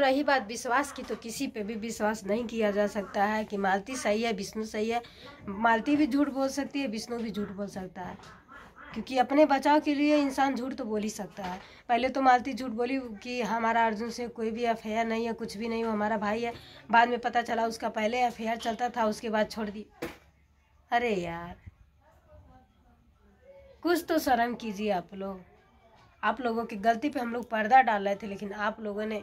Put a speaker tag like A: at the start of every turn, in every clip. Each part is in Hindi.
A: रही बात विश्वास की तो किसी पे भी विश्वास नहीं किया जा सकता है कि मालती सही है विष्णु सही है मालती भी झूठ बोल सकती है विष्णु भी झूठ बोल सकता है क्योंकि अपने बचाव के लिए इंसान झूठ तो बोल ही सकता है पहले तो मालती झूठ बोली कि हमारा अर्जुन से कोई भी अफेयर नहीं है कुछ भी नहीं वो हमारा भाई है बाद में पता चला उसका पहले अफेयर चलता था उसके बाद छोड़ दी अरे यार कुछ तो शर्म कीजिए आप लोग आप लोगों की गलती पे हम लोग पर्दा डाल रहे थे लेकिन आप लोगों ने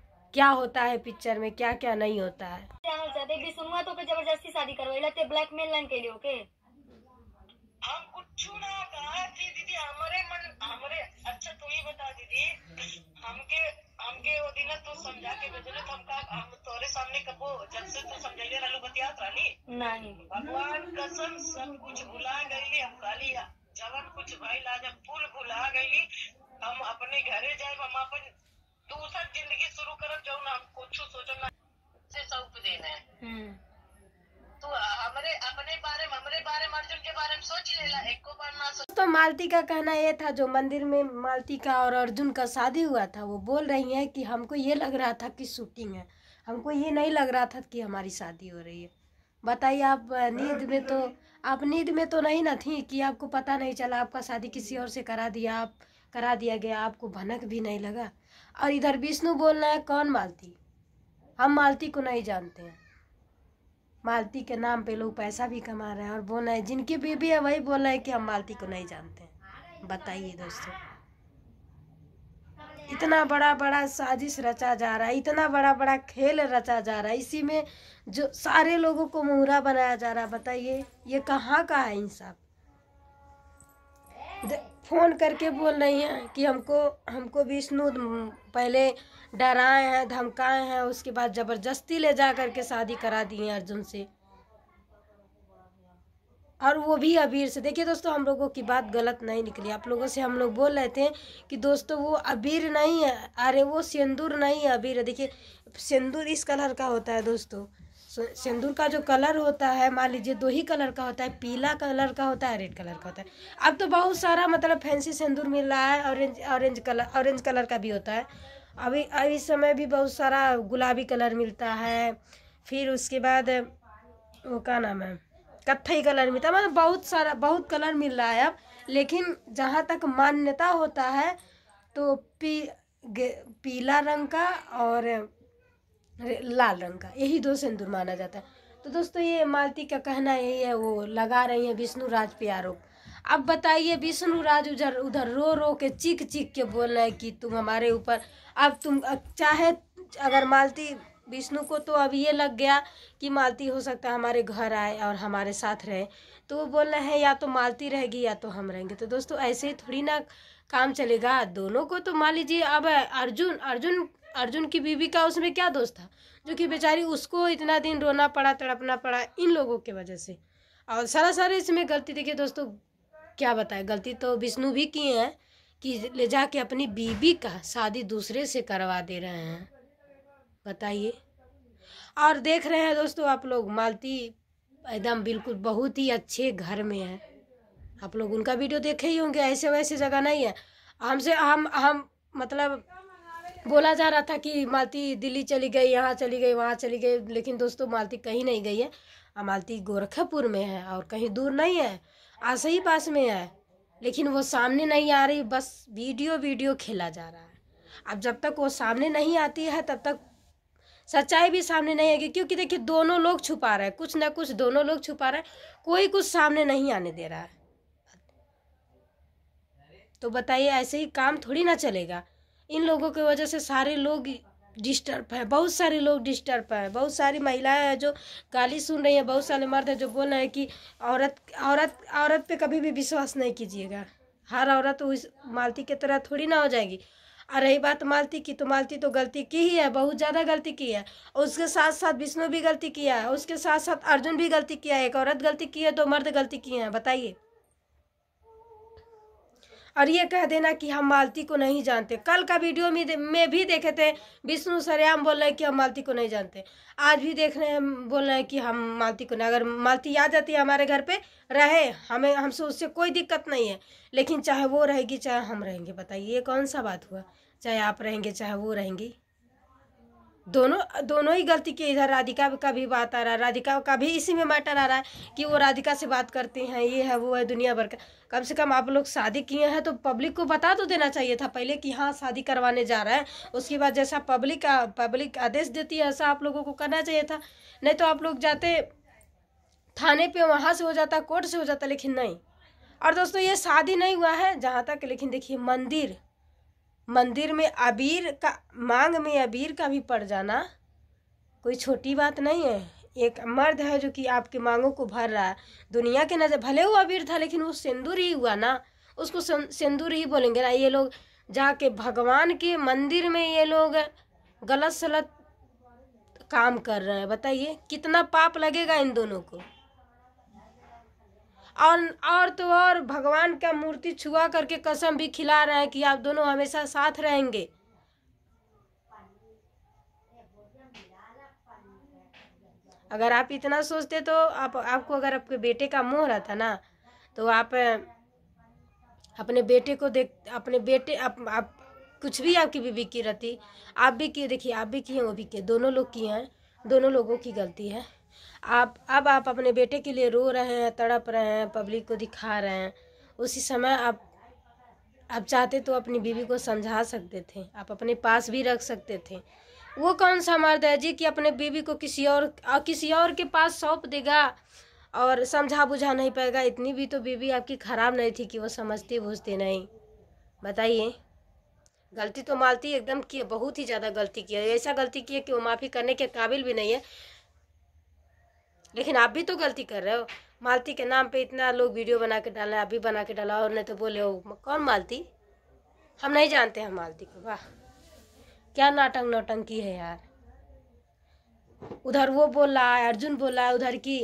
A: क्या होता है पिक्चर में क्या क्या नहीं होता है अच्छा, तो जबरदस्ती शादी करवाई ब्लैकमेल लाइन के लिए ओके हम कुछ ना कहा कि दीदी हमारे मन हमारे अच्छा तू ही बता दीदी हमके हमके वो दिन तू समझा के तो हम का हम तोरे सामने कबो जब से तू नहीं भगवान कसम सब कुछ भुला हम खाली जवन कुछ हम भुला हम अपने घरे जाए हम अपन दूसर जिंदगी शुरू करब जो ना कुछ सोचो ना से सौंप देना है हम्म। तो मालती का कहना यह था जो मंदिर में मालती का और अर्जुन का शादी हुआ था वो बोल रही हैं कि हमको ये लग रहा था कि शूटिंग है हमको ये नहीं लग रहा था कि हमारी शादी हो रही है बताइए आप नींद में तो आप नींद में तो नहीं ना थी कि आपको पता नहीं चला आपका शादी किसी और से करा दिया आप करा दिया गया आपको भनक भी नहीं लगा और इधर विष्णु बोल रहा है कौन मालती हम मालती को नहीं जानते हैं मालती के नाम पे लोग पैसा भी कमा रहे हैं और बोल रहे हैं जिनकी बीबी है वही बोल रहे हैं कि हम मालती को नहीं जानते हैं बताइए दोस्तों इतना बड़ा बड़ा साजिश रचा जा रहा है इतना बड़ा बड़ा खेल रचा जा रहा है इसी में जो सारे लोगों को मुहरा बनाया जा रहा है बताइए ये कहाँ का है इंसाफ फ़ोन करके बोल रही हैं कि हमको हमको विष्णु पहले डराए हैं धमकाए हैं उसके बाद ज़बरदस्ती ले जा कर के शादी करा दी है अर्जुन से और वो भी अबीर से देखिए दोस्तों हम लोगों की बात गलत नहीं निकली आप लोगों से हम लोग बोल रहे थे कि दोस्तों वो अबीर नहीं है अरे वो सिंदूर नहीं है अबीर है देखिए सिंदूर इस कलर का होता है दोस्तों सिंदूर का जो कलर होता है मान लीजिए दो ही कलर का होता है पीला कलर का होता है रेड कलर का होता है अब तो बहुत सारा मतलब फैंसी सिंदूर मिल रहा है orange orange colour orange colour का भी होता है अभी अभी समय भी बहुत सारा गुलाबी कलर मिलता है फिर उसके बाद वो क्या नाम है कत्थई कलर मिलता है मतलब बहुत सारा बहुत कलर मिल रहा है अब लेकिन जहाँ तक मान्यता होता है तो पी पीला रंग का और लाल रंग का यही दो सिंदूर माना जाता है तो दोस्तों ये मालती का कहना यही है वो लगा रही है विष्णु राज पे आरोप अब बताइए विष्णु राज उधर उधर रो रो के चीख चीख के बोल रहे हैं कि तुम हमारे ऊपर अब तुम चाहे अगर मालती विष्णु को तो अब ये लग गया कि मालती हो सकता है हमारे घर आए और हमारे साथ रहे तो वो बोल रहे हैं या तो मालती रहेगी या तो हम रहेंगे तो दोस्तों ऐसे ही थोड़ी ना काम चलेगा दोनों को तो मान लीजिए अब अर्जुन अर्जुन अर्जुन की बीवी का उसमें क्या दोष था जो कि बेचारी उसको इतना दिन रोना पड़ा तड़पना पड़ा इन लोगों के वजह से और सारा सारे इसमें गलती देखिए दोस्तों क्या बताएं गलती तो विष्णु भी किए हैं कि ले जाके अपनी बीबी का शादी दूसरे से करवा दे रहे हैं बताइए और देख रहे हैं दोस्तों आप लोग मालती एकदम बिल्कुल बहुत ही अच्छे घर में है आप लोग उनका वीडियो देखे ही होंगे ऐसे वैसे जगह नहीं है हमसे हम हम मतलब बोला जा रहा था कि मालती दिल्ली चली गई यहाँ चली गई वहाँ चली गई लेकिन दोस्तों मालती कहीं नहीं गई है मालती गोरखपुर में है और कहीं दूर नहीं है आस ही पास में है लेकिन वो सामने नहीं आ रही बस वीडियो वीडियो खेला जा रहा है अब जब तक वो सामने नहीं आती है तब तक सच्चाई भी सामने नहीं आएगी क्योंकि देखिए दोनों लोग छुपा रहे हैं कुछ ना कुछ दोनों लोग छुपा रहे हैं कोई कुछ सामने नहीं आने दे रहा है तो बताइए ऐसे ही काम थोड़ी ना चलेगा इन लोगों की वजह से सारे लोग डिस्टर्ब है बहुत सारे लोग डिस्टर्ब है बहुत सारी महिलाएं हैं जो गाली सुन रही हैं बहुत सारे मर्द हैं जो बोल रहे हैं कि औरत औरत औरत पे कभी भी विश्वास नहीं कीजिएगा हर औरत उस तो मालती की तरह थोड़ी ना हो जाएगी और रही बात मालती की तो मालती तो गलती की ही है बहुत ज़्यादा गलती की है उसके साथ साथ विष्णु भी गलती किया है उसके साथ साथ अर्जुन भी गलती किया है एक औरत गलती की है तो मर्द गलती किए हैं बताइए और ये कह देना कि हम मालती को नहीं जानते कल का वीडियो में, में भी देखे थे विष्णु सरेआम बोल रहे हैं कि हम मालती को नहीं जानते आज भी देख रहे हैं बोल रहे हैं कि हम मालती को नहीं अगर मालती आ जाती है हमारे घर पे रहे हमें हमसे उससे कोई दिक्कत नहीं है लेकिन चाहे वो रहेगी चाहे हम रहेंगे बताइए ये कौन सा बात हुआ चाहे आप रहेंगे चाहे वो रहेंगी दोनों दोनों ही गलती किए इधर राधिका का भी बात आ रहा है राधिका का भी इसी में मैटर आ रहा है कि वो राधिका से बात करते हैं ये है वो है दुनिया भर का कम से कम आप लोग शादी किए हैं तो पब्लिक को बता तो देना चाहिए था पहले कि हाँ शादी करवाने जा रहा है उसके बाद जैसा पब्लिक पब्लिक आदेश देती है ऐसा आप लोगों को करना चाहिए था नहीं तो आप लोग जाते थाने पर वहाँ से हो जाता कोर्ट से हो जाता लेकिन नहीं और दोस्तों ये शादी नहीं हुआ है जहाँ तक लेकिन देखिए मंदिर मंदिर में अबीर का मांग में अबीर का भी पड़ जाना कोई छोटी बात नहीं है एक मर्द है जो कि आपकी मांगों को भर रहा है दुनिया के नज़र भले वो अबीर था लेकिन वो सिंदूर ही हुआ ना उसको सिंदूर ही बोलेंगे ना ये लोग जाके भगवान के मंदिर में ये लोग गलत सलत काम कर रहे हैं बताइए कितना पाप लगेगा इन दोनों को और और तो और भगवान का मूर्ति छुआ करके कसम भी खिला रहे हैं कि आप दोनों हमेशा साथ रहेंगे अगर आप इतना सोचते तो आप आपको अगर आपके बेटे का मुंह रहता ना तो आप अपने बेटे को देख अपने बेटे आप, आप कुछ भी आपकी बीबी की रहती आप भी किए देखिए आप भी किए वो भी किए दोनों लोग किए हैं दोनों लोगों की गलती है आप अब आप अपने बेटे के लिए रो रहे हैं तड़प रहे हैं पब्लिक को दिखा रहे हैं उसी समय आप आप चाहते तो अपनी बीवी को समझा सकते थे आप अपने पास भी रख सकते थे वो कौन सा मर्द है जी कि अपने बीवी को किसी और किसी और के पास सौंप देगा और समझा बुझा नहीं पाएगा इतनी भी तो बीवी आपकी ख़राब नहीं थी कि वो समझती बूझती नहीं बताइए गलती तो मालती एकदम की बहुत ही ज़्यादा गलती की है ऐसा गलती की है कि वो माफ़ी करने के काबिल भी नहीं है लेकिन आप भी तो गलती कर रहे हो मालती के नाम पे इतना लोग वीडियो बना के डाल रहे हैं आप भी बना के डाला और नहीं तो बोले हो कौन मालती हम नहीं जानते हैं मालती को वाह क्या नाटक की है यार उधर वो बोला है अर्जुन बोला है उधर की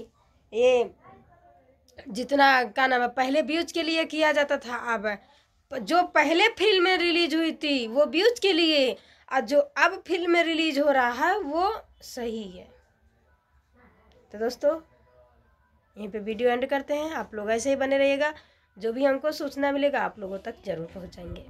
A: ये जितना का नाम है पहले ब्यूज के लिए किया जाता था अब जो पहले फिल्म में रिलीज हुई थी वो व्यूज के लिए और जो अब फिल्म में रिलीज हो रहा है वो सही है तो दोस्तों यहीं पे वीडियो एंड करते हैं आप लोग ऐसे ही बने रहिएगा जो भी हमको सूचना मिलेगा आप लोगों तक ज़रूर पहुँचाएंगे